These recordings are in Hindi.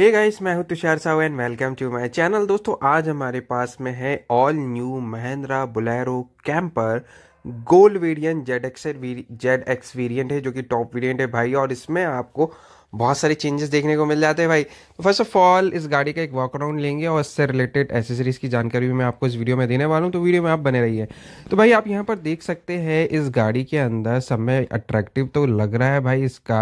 हे hey गाइस मैं हूं Tushar Sahu and welcome to my channel दोस्तों आज हमारे पास में है all new Mahindra Bolero camper gold variant Z X Z X variant है जो कि टॉप वेरियंट है भाई और इसमें आपको बहुत सारे चेंजेस देखने को मिल जाते हैं भाई तो फर्स्ट ऑफ ऑल इस गाड़ी का एक वॉक अराउंड लेंगे और इससे रिलेटेड एसेसरीज़ की जानकारी भी मैं आपको इस वीडियो में देने वाला हूँ तो वीडियो में आप बने रहिए तो भाई आप यहाँ पर देख सकते हैं इस गाड़ी के अंदर सब में अट्रैक्टिव तो लग रहा है भाई इसका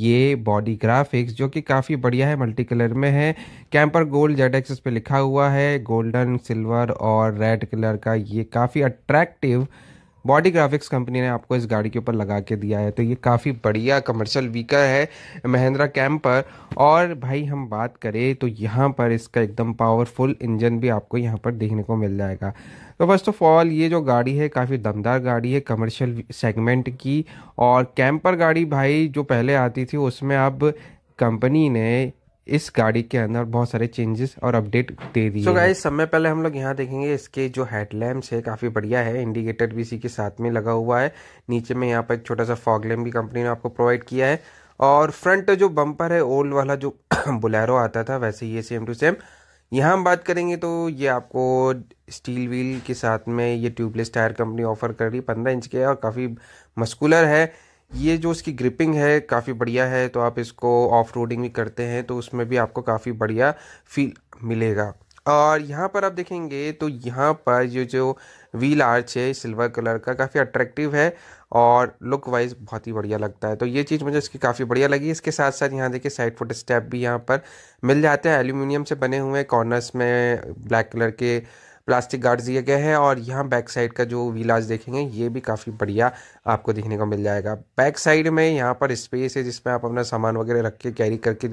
ये बॉडी ग्राफिक्स जो कि काफ़ी बढ़िया है मल्टी कलर में है कैंपर गोल्ड जेड एक्स पे लिखा हुआ है गोल्डन सिल्वर और रेड कलर का ये काफ़ी अट्रैक्टिव बॉडी ग्राफिक्स कंपनी ने आपको इस गाड़ी के ऊपर लगा के दिया है तो ये काफ़ी बढ़िया कमर्शियल व्हीकल है महिंद्रा कैम्पर और भाई हम बात करें तो यहाँ पर इसका एकदम पावरफुल इंजन भी आपको यहाँ पर देखने को मिल जाएगा तो फर्स्ट ऑफ ऑल ये जो गाड़ी है काफ़ी दमदार गाड़ी है कमर्शियल सेगमेंट की और कैम्पर गाड़ी भाई जो पहले आती थी उसमें अब कंपनी ने इस गाड़ी के अंदर बहुत सारे चेंजेस और अपडेट दे दिए सो गाइस समय पहले हम लोग यहाँ देखेंगे इसके जो हेडलैम्प्स है काफ़ी बढ़िया है इंडिकेटर भी इसी के साथ में लगा हुआ है नीचे में यहाँ पर एक छोटा सा फॉग लैम्प भी कंपनी ने आपको प्रोवाइड किया है और फ्रंट जो बम्पर है ओल्ड वाला जो बुलेरो आता था वैसे ये सेम टू सेम यहाँ हम बात करेंगे तो ये आपको स्टील व्हील के साथ में ये ट्यूबलेस टायर कंपनी ऑफर कर रही है पंद्रह इंच के और काफ़ी मस्कुलर है ये जो इसकी ग्रिपिंग है काफ़ी बढ़िया है तो आप इसको ऑफ रोडिंग भी करते हैं तो उसमें भी आपको काफ़ी बढ़िया फील मिलेगा और यहाँ पर आप देखेंगे तो यहाँ पर ये जो व्हील आर्च है सिल्वर कलर का काफ़ी अट्रैक्टिव है और लुक वाइज बहुत ही बढ़िया लगता है तो ये चीज़ मुझे इसकी काफ़ी बढ़िया लगी इसके साथ साथ यहाँ देखिए साइड फुट स्टेप भी यहाँ पर मिल जाते हैं एल्यूमिनियम से बने हुए कॉर्नर्स में ब्लैक कलर के प्लास्टिक गार्ड्स दिए गए हैं और यहाँ बैक साइड का जो विलाज देखेंगे ये भी काफ़ी बढ़िया आपको देखने को मिल जाएगा बैक साइड में यहाँ पर स्पेस है जिसमें आप अपना सामान वगैरह रख के कैरी करके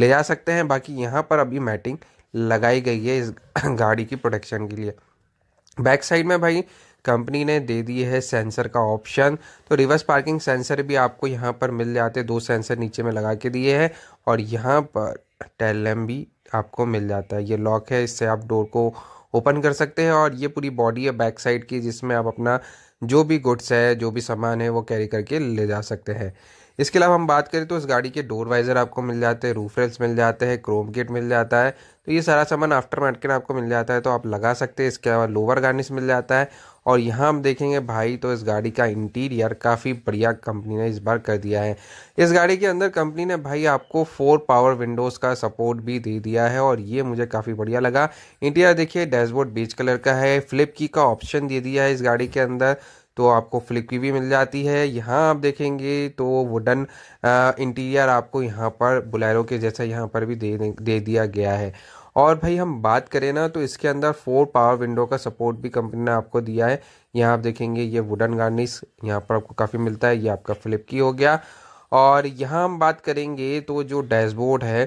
ले जा सकते हैं बाकी यहाँ पर अभी मैटिंग लगाई गई है इस गाड़ी की प्रोटेक्शन के लिए बैक साइड में भाई कंपनी ने दे दी है सेंसर का ऑप्शन तो रिवर्स पार्किंग सेंसर भी आपको यहाँ पर मिल जाते हैं दो सेंसर नीचे में लगा के दिए हैं और यहाँ पर टेल लैम्प भी आपको मिल जाता है ये लॉक है इससे आप डोर को ओपन कर सकते हैं और ये पूरी बॉडी है बैक साइड की जिसमें आप अपना जो भी गुड्स है जो भी सामान है वो कैरी करके ले जा सकते हैं इसके अलावा हम बात करें तो इस गाड़ी के डोर वाइज़र आपको मिल जाते हैं रूफ रेल्स मिल जाते हैं क्रोम गेट मिल जाता है तो ये सारा सामान आफ्टर मार्केट आपको मिल जाता है तो आप लगा सकते हैं इसके अलावा लोअर गार्निश मिल जाता है और यहाँ हम देखेंगे भाई तो इस गाड़ी का इंटीरियर काफ़ी बढ़िया कंपनी ने इस बार कर दिया है इस गाड़ी के अंदर कंपनी ने भाई आपको फोर पावर विंडोज़ का सपोर्ट भी दे दिया है और ये मुझे काफ़ी बढ़िया लगा इंटीरियर देखिए डैशबोर्ड बीच कलर का है फ्लिप की का ऑप्शन दे दिया है इस गाड़ी के अंदर तो आपको फ़्लिप की भी मिल जाती है यहाँ आप देखेंगे तो वुडन इंटीरियर आपको यहाँ पर बुलेरो के जैसा यहाँ पर भी दे दे दिया गया है और भाई हम बात करें ना तो इसके अंदर फोर पावर विंडो का सपोर्ट भी कंपनी ने आपको दिया है यहाँ आप देखेंगे ये वुडन गार्निश यहाँ पर आपको काफ़ी मिलता है ये आपका फ्लिप की हो गया और यहाँ हम बात करेंगे तो जो डैशबोर्ड है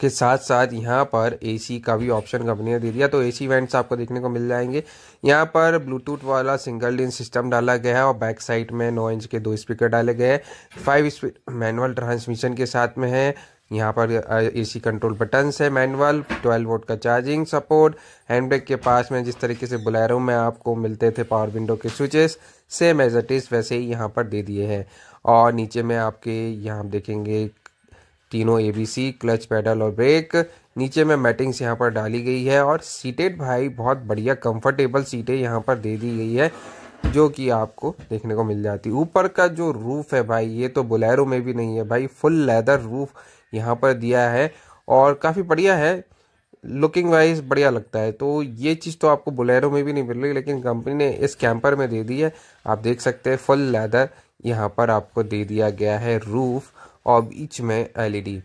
के साथ साथ यहाँ पर एसी का भी ऑप्शन कंपनी ने दे दिया तो एसी वेंट्स आपको देखने को मिल जाएंगे यहाँ पर ब्लूटूथ वाला सिंगल डिन सिस्टम डाला गया है और बैक साइड में नौ इंच के दो स्पीकर डाले गए हैं फाइव स्पीड मैनुअल ट्रांसमिशन के साथ में है यहाँ पर एसी कंट्रोल बटन्स है मैनुअल 12 वोल्ट का चार्जिंग सपोर्ट हैंड ब्रेक के पास में जिस तरीके से बुलेरो में आपको मिलते थे पावर विंडो के switches same as it is वैसे ही यहाँ पर दे दिए हैं और नीचे में आपके यहाँ देखेंगे तीनों एबीसी क्लच पैडल और ब्रेक नीचे में मैटिंग्स यहाँ पर डाली गई है और सीटेड भाई बहुत बढ़िया कंफर्टेबल सीटें यहाँ पर दे दी गई है जो कि आपको देखने को मिल जाती ऊपर का जो रूफ़ है भाई ये तो बुलेरो में भी नहीं है भाई फुल लेदर रूफ़ यहाँ पर दिया है और काफ़ी बढ़िया है लुकिंग वाइज बढ़िया लगता है तो ये चीज़ तो आपको बुलेरो में भी नहीं मिल रही लेकिन कंपनी ने इस कैंपर में दे दी है आप देख सकते हैं फुल लेदर यहाँ पर आपको दे दिया गया है रूफ़ और बीच में एलईडी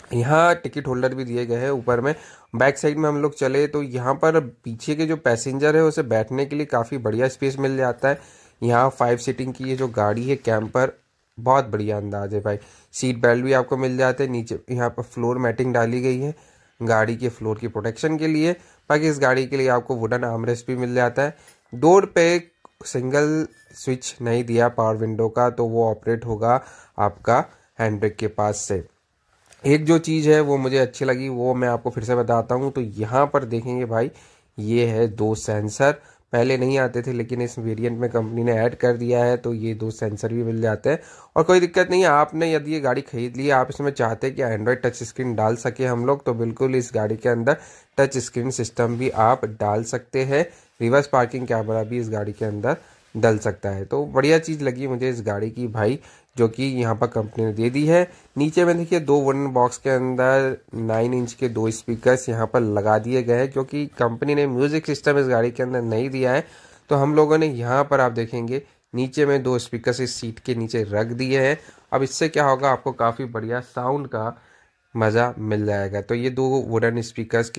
e यहाँ टिकट होल्डर भी दिए गए हैं ऊपर में बैक साइड में हम लोग चले तो यहाँ पर पीछे के जो पैसेंजर है उसे बैठने के लिए काफ़ी बढ़िया स्पेस मिल जाता है यहाँ फाइव सीटिंग की ये जो गाड़ी है कैंपर बहुत बढ़िया अंदाज है भाई सीट बेल्ट भी आपको मिल जाते हैं नीचे यहाँ पर फ्लोर मैटिंग डाली गई है गाड़ी के फ्लोर की प्रोटेक्शन के लिए बाकी इस गाड़ी के लिए आपको वुडन आमरेस भी मिल जाता है डोर पे सिंगल स्विच नहीं दिया पावर विंडो का तो वो ऑपरेट होगा आपका हैंडब्रेक के पास से एक जो चीज़ है वो मुझे अच्छी लगी वो मैं आपको फिर से बताता हूँ तो यहाँ पर देखेंगे भाई ये है दो सेंसर पहले नहीं आते थे लेकिन इस वेरिएंट में कंपनी ने ऐड कर दिया है तो ये दो सेंसर भी मिल जाते हैं और कोई दिक्कत नहीं है आपने यदि ये गाड़ी खरीद ली आप इसमें चाहते हैं कि एंड्रॉयड टच स्क्रीन डाल सके हम लोग तो बिल्कुल इस गाड़ी के अंदर टच स्क्रीन सिस्टम भी आप डाल सकते हैं रिवर्स पार्किंग कैमरा भी इस गाड़ी के अंदर डल सकता है तो बढ़िया चीज़ लगी मुझे इस गाड़ी की भाई जो कि यहाँ पर कंपनी ने दे दी है नीचे में देखिए दो वन बॉक्स के अंदर नाइन इंच के दो स्पीकर्स यहाँ पर लगा दिए गए हैं क्योंकि कंपनी ने म्यूज़िक सिस्टम इस गाड़ी के अंदर नहीं दिया है तो हम लोगों ने यहाँ पर आप देखेंगे नीचे में दो स्पीकर इस सीट के नीचे रख दिए हैं अब इससे क्या होगा आपको काफ़ी बढ़िया साउंड का मज़ा मिल जाएगा तो ये दो वुडन स्पीकर्स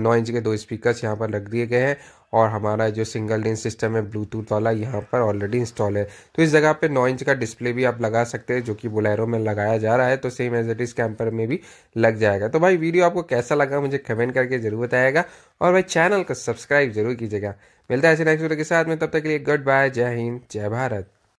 नौ इंच के दो स्पीकर्स यहाँ पर रख दिए गए हैं और हमारा जो सिंगल लेन सिस्टम है ब्लूटूथ वाला यहाँ पर ऑलरेडी इंस्टॉल है तो इस जगह पे नौ इंच का डिस्प्ले भी आप लगा सकते हैं जो कि बुलेरो में लगाया जा रहा है तो same as it is camper में भी लग जाएगा तो भाई वीडियो आपको कैसा लगा मुझे कमेंट करके जरूर बताएगा और भाई चैनल को सब्सक्राइब जरूर कीजिएगा मिलता है ऐसे नेक्स्ट वीडियो के साथ में तब तक के लिए गुड बाय जय हिंद जय भारत